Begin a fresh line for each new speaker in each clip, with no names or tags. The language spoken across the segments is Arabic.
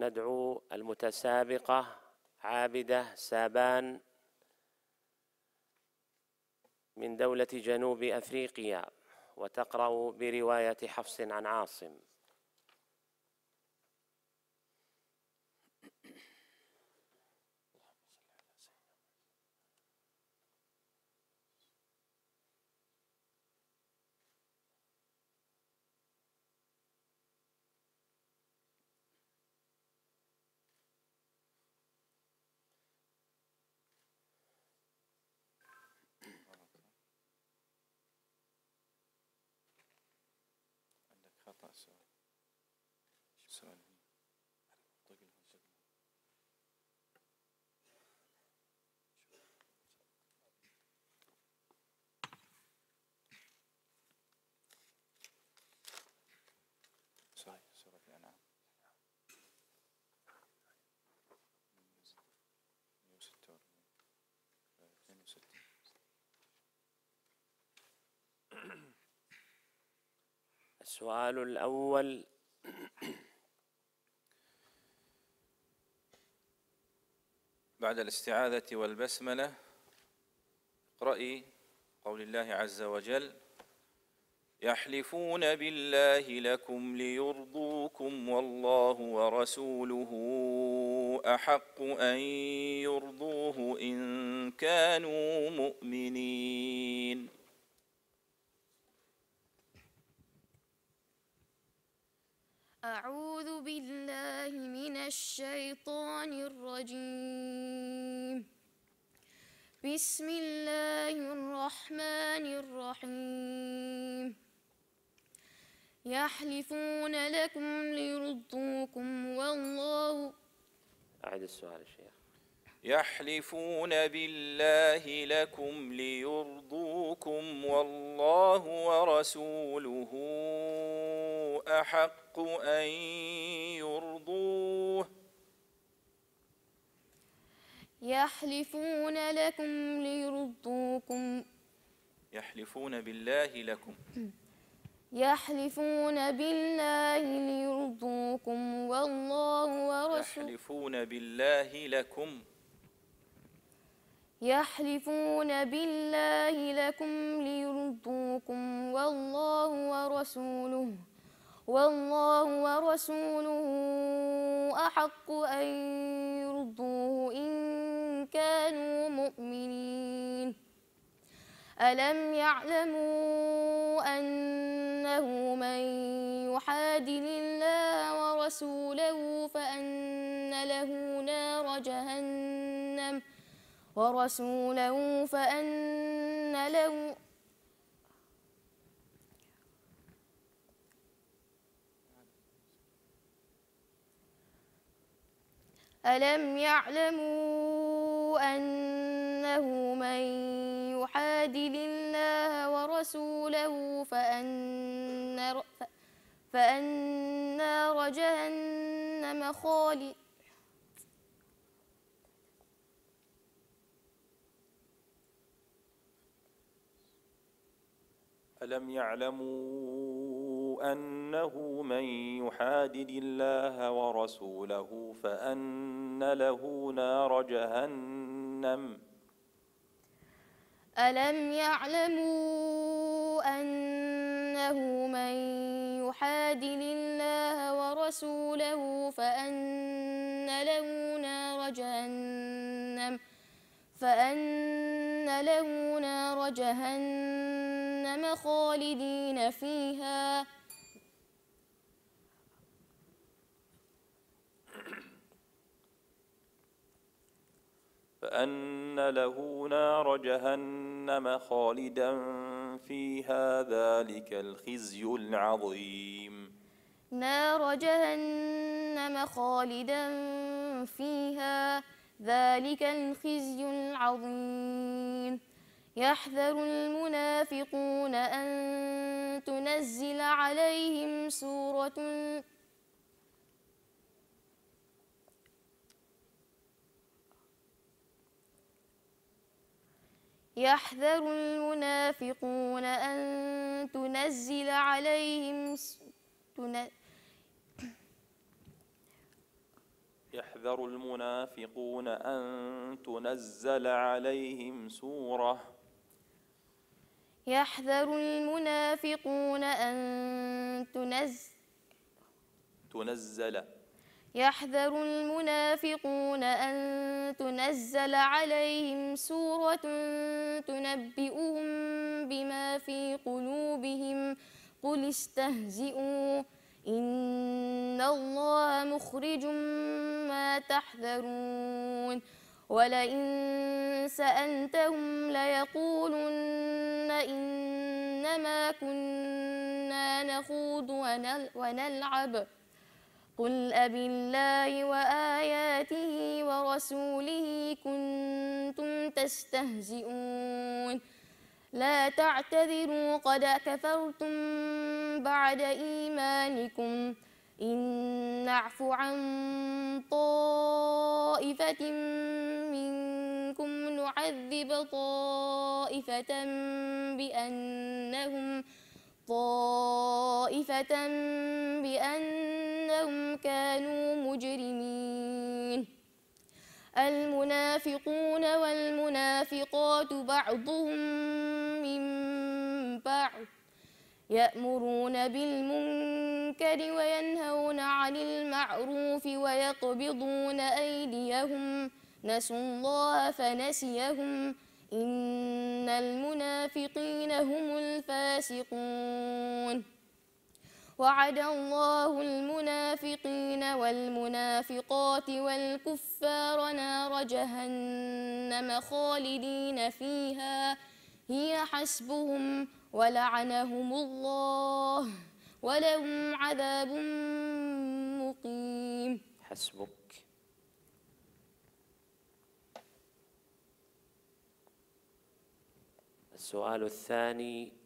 ندعو المتسابقة عابدة سابان من دولة جنوب أفريقيا وتقرأ برواية حفص عن عاصم So, So السؤال الأول بعد الاستعاذة والبسملة اقرأي قول الله عز وجل يحلفون بالله لكم ليرضوكم والله ورسوله أحق أن يرضوه إن كانوا مؤمنين
أعوذ بالله من الشيطان الرجيم بسم الله الرحمن الرحيم يحلفون لكم ليرضوكم والله
أعد السؤال الشيخ يحلفون بالله لكم ليرضوكم والله ورسوله أحق الحق أن يرضوه
يحلفون لكم ليرضوكم
يحلفون بالله لكم
يحلفون بالله ليرضوكم والله ورسوله
يحلفون بالله لكم
يحلفون بالله لكم ليرضوكم والله ورسوله والله ورسوله أحق أن يرضوه إن كانوا مؤمنين ألم يعلموا أنه من يحادل الله ورسوله فأن له نار جهنم ورسوله فأن له ألم يعلموا أنه من يحادل الله ورسوله فأن فأن نار جهنم خالد
ألم يعلموا أنه من يحادد الله ورسوله فأن له نار جهنم
ألم يعلموا أنه من يحادل الله ورسوله فأن له نار جهنم فأن له نار جهنم خالدين فيها
أن له نار جهنم خالدا فيها ذلك الخزي العظيم
نار جهنم خالدا فيها ذلك الخزي العظيم يحذر المنافقون أن تنزل عليهم سورة يحذر المنافقون أن تنزل عليهم
يحذر المنافقون أن تنزل عليهم سورة
يحذر المنافقون أن تنزل
تنزل
يحذر المنافقون أن تنزل عليهم سورة تنبئهم بما في قلوبهم قل استهزئوا إن الله مخرج ما تحذرون ولئن سألتهم ليقولن إنما كنا نخوض ونلعب ونلعب قل أب الله وآياته ورسوله كنتم تستهزئون لا تعتذروا قد كفرتم بعد إيمانكم إن نعف عن طائفة منكم نعذب طائفة بأنهم طائفة بأنهم أنهم كانوا مجرمين المنافقون والمنافقات بعضهم من بعض يأمرون بالمنكر وينهون عن المعروف ويقبضون أيديهم نسوا الله فنسيهم إن المنافقين هم الفاسقون وعد الله المنافقين والمنافقات والكفار نار جهنم خالدين فيها هي حسبهم ولعنهم الله ولهم عذاب مقيم
حسبك السؤال الثاني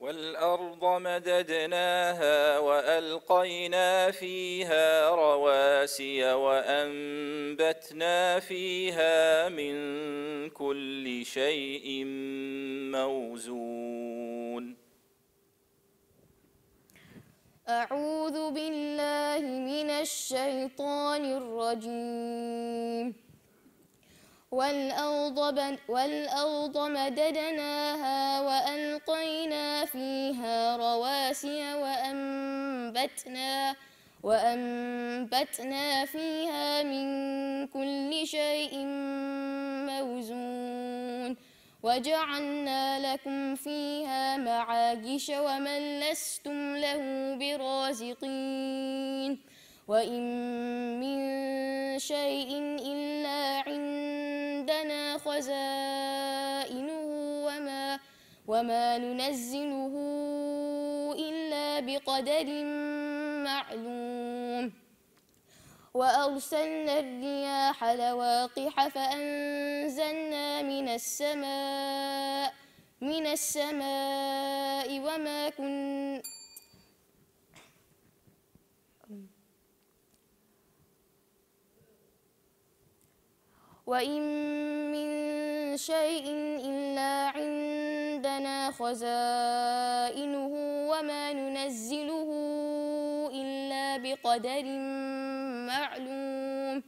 والأرض مددناها وألقينا فيها رواسي وأنبتنا فيها من كل شيء
موزون أعوذ بالله من الشيطان الرجيم والأرض, والأرض مددناها وألقينا فيها رواسي وأنبتنا وأنبتنا فيها من كل شيء موزون وجعلنا لكم فيها معاجش ومن لستم له برازقين وإن من شيء إلا عند خزائنه وما وما ننزله إلا بقدر معلوم وأرسلنا الرياح لواقح فأنزلنا من السماء من السماء وما كنا وإن من شيء إلا عندنا خزائنه وما ننزله إلا بقدر معلوم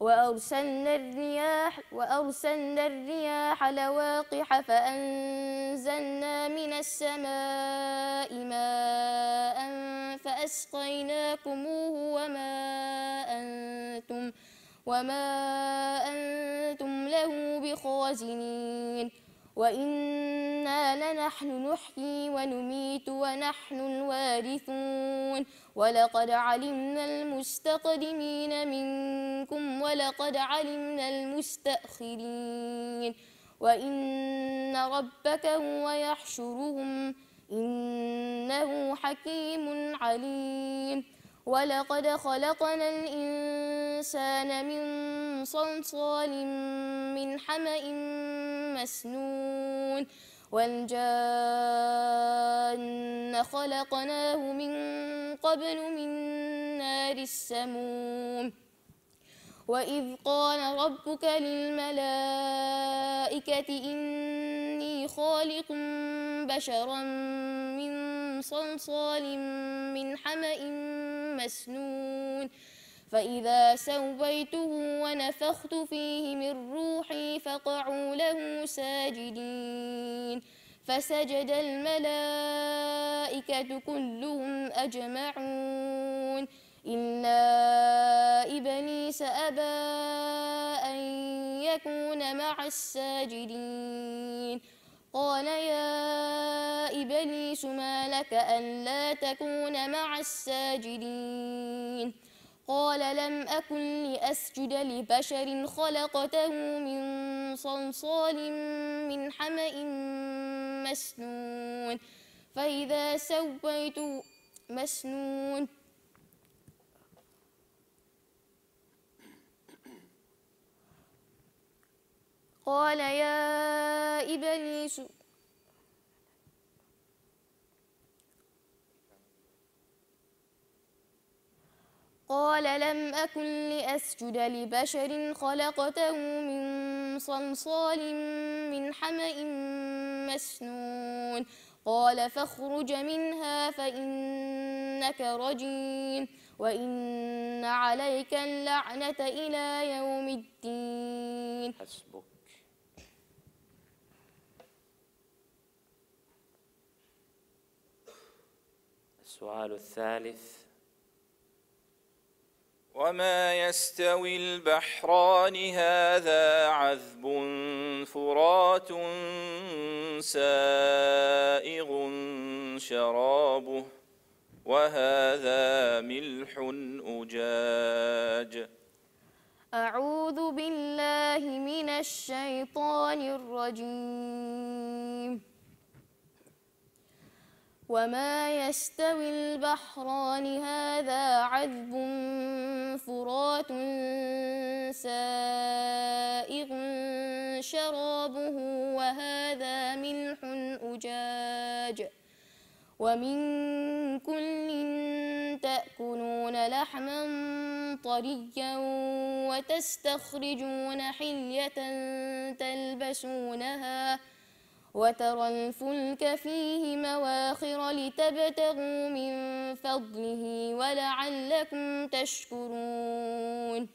وأرسلنا الرياح وأرسلنا الرياح لواقح فأنزلنا من السماء ماء فأسقيناكموه وما أنتم وما أنتم له بخازنين وإنا لنحن نحيي ونميت ونحن الوارثون ولقد علمنا المستقدمين منكم ولقد علمنا المستأخرين وإن ربك هو يحشرهم إنه حكيم عليم ولقد خلقنا الإنسان من صلصال من حمأ مسنون والجان خلقناه من قبل من نار السموم وإذ قال ربك للملائكة إني خالق بشرا من صلصال من حمأ مسنون فإذا سويته ونفخت فيه من روحي فقعوا له ساجدين فسجد الملائكة كلهم أجمعون إلا إبليس أبى أن يكون مع الساجدين قال يا إبليس ما لك ألا تكون مع الساجدين قال لم أكن لأسجد لبشر خلقته من صلصال من حمأ مسنون فإذا سويت مسنون قال يا إبليس قال لم أكن لأسجد لبشر خلقته من صلصال من حمأ مسنون قال فاخرج منها فإنك رجيم وإن عليك اللعنة إلى يوم الدين حسبك
السؤال الثالث وما يستوي البحران هذا عذب فرات سائغ شرابه وهذا ملح أجاج
أعوذ بالله من الشيطان الرجيم وما يستوي البحران هذا عذب فرات سائغ شرابه وهذا ملح أجاج ومن كل تأكلون لحما طريا وتستخرجون حلية تلبسونها ۖ وترى الفلك فيه مواخر لتبتغوا من فضله ولعلكم تشكرون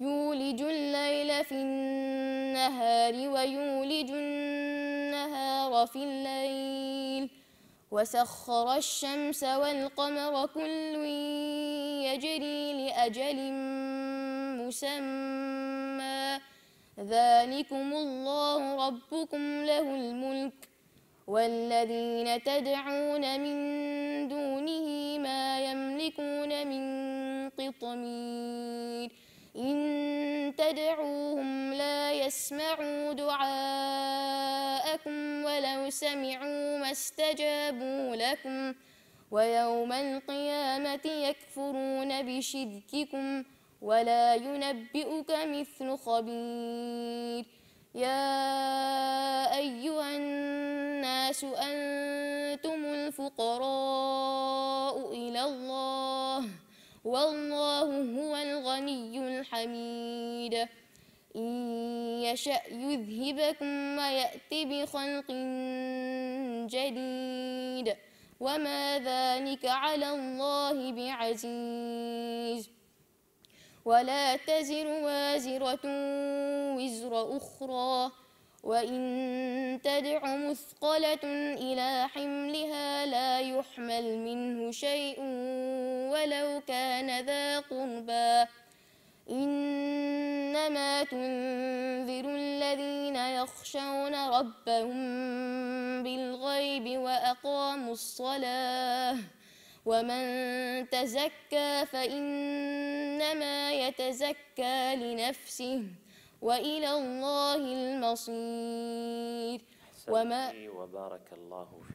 يولج الليل في النهار ويولج النهار في الليل وسخر الشمس والقمر كل يجري لأجل مسمى ذلكم الله ربكم له الملك والذين تدعون من دونه ما يملكون من قطمير إن تدعوهم لا يسمعوا دعاءكم ولو سمعوا ما استجابوا لكم ويوم القيامة يكفرون بشرككم ولا ينبئك مثل خبير يا أيها الناس أنتم الفقراء إلى الله والله هو الغني الحميد إن يشأ يذهبكم ويأت بخلق جديد وما ذلك على الله بعزيز ولا تزر وازرة وزر أخرى وإن تدع مثقلة إلى حملها لا يحمل منه شيء ولو كان ذا قربى إنما تنذر الذين يخشون ربهم بالغيب وأقاموا الصلاة ومن تزكى فإنما يتزكى لنفسه وإلى الله المصير وما
وبارك الله فيه